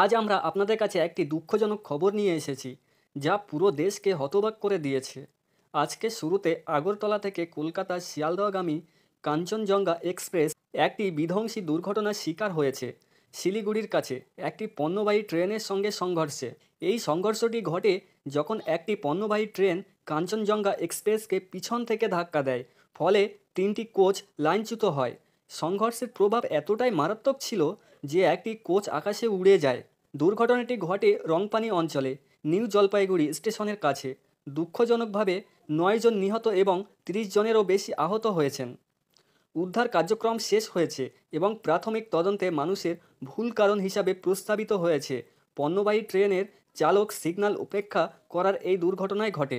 আজ আমরা আপনাদের কাছে একটি দুঃখজনক খবর নিয়ে এসেছি যা পুরো দেশকে হতবাক করে দিয়েছে আজকে শুরুতে আগরতলা থেকে কলকাতা শিয়ালদহগামী কাঞ্চনজঙ্ঘা এক্সপ্রেস একটি বিধ্বংসী দুর্ঘটনার শিকার হয়েছে শিলিগুড়ির কাছে একটি পণ্যবাহী ট্রেনের সঙ্গে সংঘর্ষে এই সংঘর্ষটি ঘটে যখন একটি পণ্যবাহী ট্রেন কাঞ্চনজঙ্ঘা এক্সপ্রেসকে পিছন থেকে ধাক্কা দেয় ফলে তিনটি কোচ লাইনচ্যুত হয় সংঘর্ষের প্রভাব এতটাই মারাত্মক ছিল যে একটি কোচ আকাশে উড়ে যায় দুর্ঘটনাটি ঘটে রংপানি অঞ্চলে নিউ জলপাইগুড়ি স্টেশনের কাছে দুঃখজনকভাবে নয়জন নিহত এবং ৩০ জনেরও বেশি আহত হয়েছেন উদ্ধার কার্যক্রম শেষ হয়েছে এবং প্রাথমিক তদন্তে মানুষের ভুল কারণ হিসাবে প্রস্তাবিত হয়েছে পণ্যবাহী ট্রেনের চালক সিগন্যাল উপেক্ষা করার এই দুর্ঘটনায় ঘটে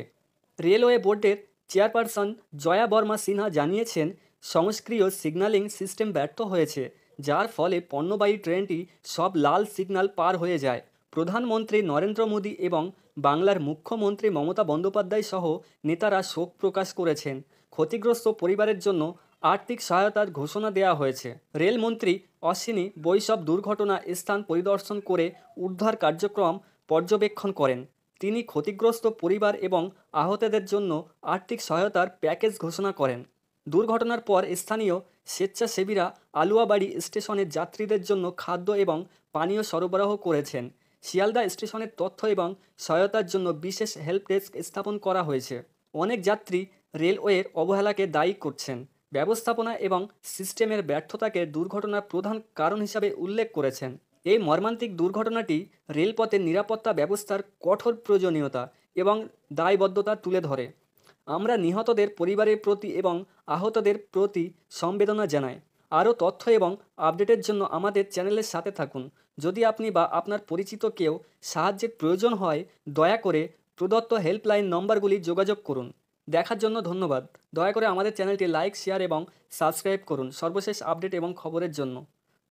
রেলওয়ে বোর্ডের চেয়ারপারসন জয়া বর্মা সিনহা জানিয়েছেন সংস্ক্রিয় সিগন্যালিং সিস্টেম ব্যর্থ হয়েছে যার ফলে পণ্যবাহী ট্রেনটি সব লাল সিগন্যাল পার হয়ে যায় প্রধানমন্ত্রী নরেন্দ্র মোদী এবং বাংলার মুখ্যমন্ত্রী মমতা বন্দ্যোপাধ্যায় সহ নেতারা শোক প্রকাশ করেছেন ক্ষতিগ্রস্ত পরিবারের জন্য আর্থিক সহায়তার ঘোষণা দেওয়া হয়েছে রেলমন্ত্রী অশ্বিনী বৈষব দুর্ঘটনা স্থান পরিদর্শন করে উদ্ধার কার্যক্রম পর্যবেক্ষণ করেন তিনি ক্ষতিগ্রস্ত পরিবার এবং আহতদের জন্য আর্থিক সহায়তার প্যাকেজ ঘোষণা করেন দুর্ঘটনার পর স্থানীয় স্বেচ্ছাসেবীরা আলুয়াবাড়ি স্টেশনের যাত্রীদের জন্য খাদ্য এবং পানীয় সরবরাহ করেছেন শিয়ালদা স্টেশনের তথ্য এবং সহায়তার জন্য বিশেষ হেল্প ডেস্ক স্থাপন করা হয়েছে অনেক যাত্রী রেলওয়ের অবহেলাকে দায়ী করছেন ব্যবস্থাপনা এবং সিস্টেমের ব্যর্থতাকে দুর্ঘটনার প্রধান কারণ হিসাবে উল্লেখ করেছেন এই মর্মান্তিক দুর্ঘটনাটি রেলপথের নিরাপত্তা ব্যবস্থার কঠোর প্রয়োজনীয়তা এবং দায়বদ্ধতা তুলে ধরে আমরা নিহতদের পরিবারের প্রতি এবং আহতদের প্রতি সংবেদনা জানাই আরও তথ্য এবং আপডেটের জন্য আমাদের চ্যানেলের সাথে থাকুন যদি আপনি বা আপনার পরিচিত কেউ সাহায্যের প্রয়োজন হয় দয়া করে প্রদত্ত হেল্পলাইন নম্বরগুলি যোগাযোগ করুন দেখার জন্য ধন্যবাদ দয়া করে আমাদের চ্যানেলটি লাইক শেয়ার এবং সাবস্ক্রাইব করুন সর্বশেষ আপডেট এবং খবরের জন্য